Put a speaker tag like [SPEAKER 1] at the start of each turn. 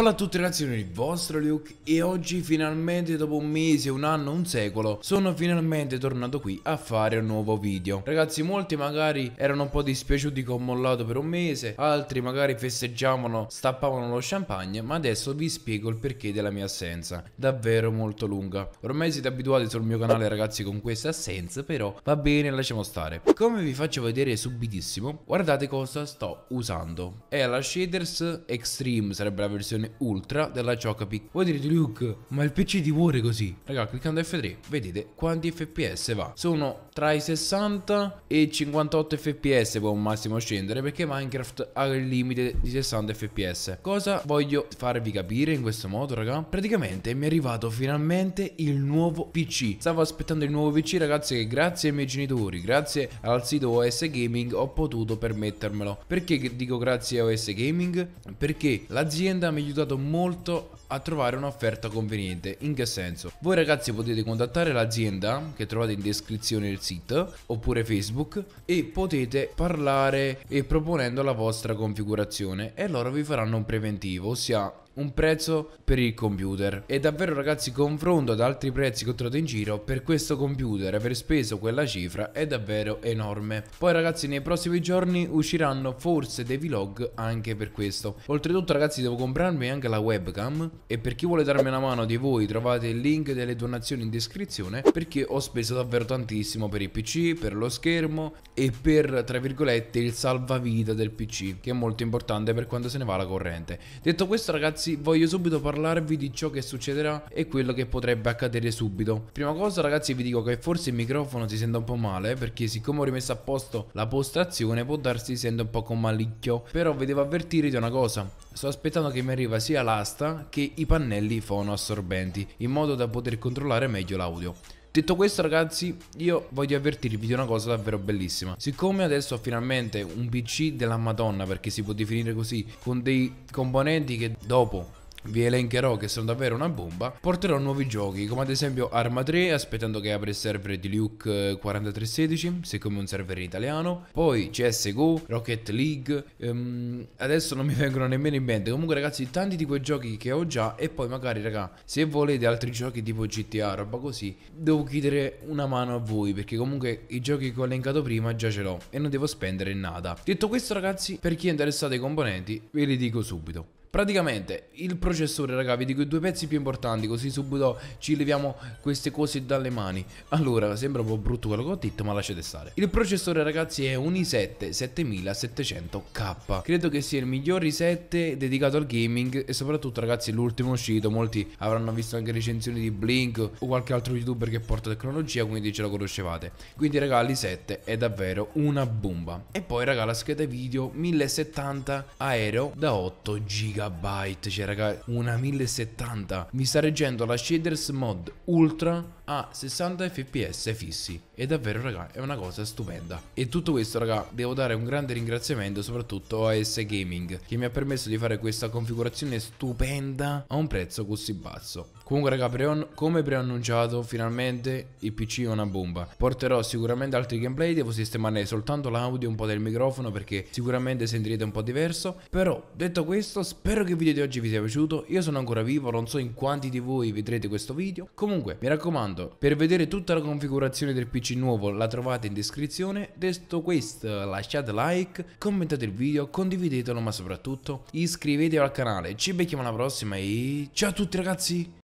[SPEAKER 1] Hola a tutti ragazzi, sono il vostro Luke e oggi finalmente dopo un mese, un anno, un secolo sono finalmente tornato qui a fare un nuovo video. Ragazzi molti magari erano un po' dispiaciuti che ho mollato per un mese, altri magari festeggiavano, stappavano lo champagne ma adesso vi spiego il perché della mia assenza, davvero molto lunga. Ormai siete abituati sul mio canale ragazzi con questa assenza però va bene lasciamo stare. Come vi faccio vedere subitissimo guardate cosa sto usando, è la Shaders Extreme sarebbe la versione versione ultra della Chocapic. Voi direte Luke, ma il PC ti muore così? Raga, cliccando F3 vedete quanti fps va. Sono tra i 60 e i 58 fps può un massimo scendere perché Minecraft ha il limite di 60 fps. Cosa voglio farvi capire in questo modo, raga? Praticamente mi è arrivato finalmente il nuovo PC. Stavo aspettando il nuovo PC, ragazzi, che grazie ai miei genitori, grazie al sito OS Gaming ho potuto permettermelo. Perché dico grazie a OS Gaming? Perché l'azienda mi aiuta aiutato molto a trovare un'offerta conveniente. In che senso? Voi ragazzi potete contattare l'azienda che trovate in descrizione il sito oppure Facebook e potete parlare e proponendo la vostra configurazione e loro vi faranno un preventivo, ossia un prezzo per il computer e davvero ragazzi confronto ad altri prezzi che ho trovato in giro per questo computer aver speso quella cifra è davvero enorme poi ragazzi nei prossimi giorni usciranno forse dei vlog anche per questo oltretutto ragazzi devo comprarmi anche la webcam e per chi vuole darmi una mano di voi trovate il link delle donazioni in descrizione perché ho speso davvero tantissimo per il PC, per lo schermo e per tra virgolette il salvavita del PC che è molto importante per quando se ne va la corrente. Detto questo ragazzi voglio subito parlarvi di ciò che succederà e quello che potrebbe accadere subito. Prima cosa ragazzi vi dico che forse il microfono si sente un po' male perché siccome ho rimesso a posto la postazione può darsi si sente un po' con malicchio però vi devo avvertire di una cosa Sto aspettando che mi arriva sia l'asta che i pannelli fonoassorbenti, in modo da poter controllare meglio l'audio. Detto questo ragazzi, io voglio avvertirvi di una cosa davvero bellissima. Siccome adesso ho finalmente un PC della Madonna, perché si può definire così, con dei componenti che dopo vi elencherò che sono davvero una bomba, porterò nuovi giochi come ad esempio Arma 3 aspettando che apra il server di Luke 4316 eh, siccome è un server italiano, poi CSGO, Rocket League, um, adesso non mi vengono nemmeno in mente, comunque ragazzi tanti di quei giochi che ho già e poi magari raga se volete altri giochi tipo GTA, roba così, devo chiedere una mano a voi perché comunque i giochi che ho elencato prima già ce l'ho e non devo spendere nada. Detto questo ragazzi per chi è interessato ai componenti ve li dico subito. Praticamente il processore, raga, vi dico i due pezzi più importanti, così subito ci leviamo queste cose dalle mani. Allora, sembra un po' brutto quello che ho detto, ma lasciate stare. Il processore, ragazzi, è un i7 7700K. Credo che sia il miglior i7 dedicato al gaming e soprattutto, ragazzi, l'ultimo uscito. Molti avranno visto anche recensioni di Blink o qualche altro youtuber che porta tecnologia, quindi ce lo conoscevate. Quindi, raga, l'i7 è davvero una bomba. E poi, raga, la scheda video 1070 aereo da 8 GB gigabyte, cioè raga, una 1070. Mi sta reggendo la shaders mod ultra a 60 fps fissi e davvero raga è una cosa stupenda e tutto questo raga devo dare un grande ringraziamento soprattutto a S Gaming che mi ha permesso di fare questa configurazione stupenda a un prezzo così basso comunque raga pre come preannunciato finalmente il pc è una bomba porterò sicuramente altri gameplay devo sistemare soltanto l'audio un po' del microfono perché sicuramente sentirete un po' diverso però detto questo spero che il video di oggi vi sia piaciuto io sono ancora vivo non so in quanti di voi vedrete questo video comunque mi raccomando modo. Per vedere tutta la configurazione del PC nuovo la trovate in descrizione, detto questo lasciate like, commentate il video, condividetelo ma soprattutto iscrivetevi al canale, ci becchiamo alla prossima e ciao a tutti ragazzi!